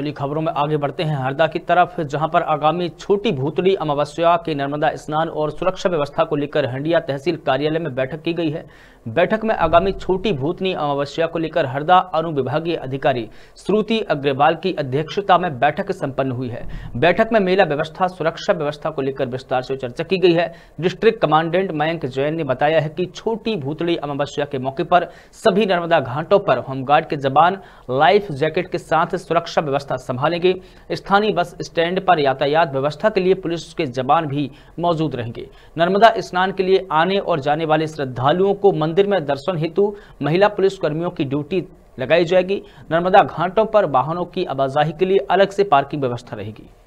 चलिए खबरों में आगे बढ़ते हैं हरदा की तरफ जहां पर आगामी छोटी भूतड़ी अमावस्या के नर्मदा स्नान और सुरक्षा व्यवस्था को लेकर हंडिया तहसील कार्यालय में बैठक की गई है बैठक में आगामी छोटी भूतनी अमावस्या को लेकर हरदा अनुविभागीय अधिकारी श्रुति अग्रवाल की अध्यक्षता में बैठक संपन्न हुई है बैठक में मेला व्यवस्था सुरक्षा व्यवस्था को लेकर विस्तार से चर्चा की गई है डिस्ट्रिक्ट कमांडेंट मयंक जैन ने बताया है कि छोटी भूतली अमावस्या के मौके पर सभी नर्मदा घाटों पर होमगार्ड के जबान लाइफ जैकेट के साथ सुरक्षा व्यवस्था संभालेंगे स्थानीय बस स्टैंड पर यातायात व्यवस्था के लिए पुलिस के जबान भी मौजूद रहेंगे नर्मदा स्नान के लिए आने और जाने वाले श्रद्धालुओं को मंदिर मंदिर में दर्शन हेतु महिला पुलिसकर्मियों की ड्यूटी लगाई जाएगी नर्मदा घाटों पर वाहनों की आवाजाही के लिए अलग से पार्किंग व्यवस्था रहेगी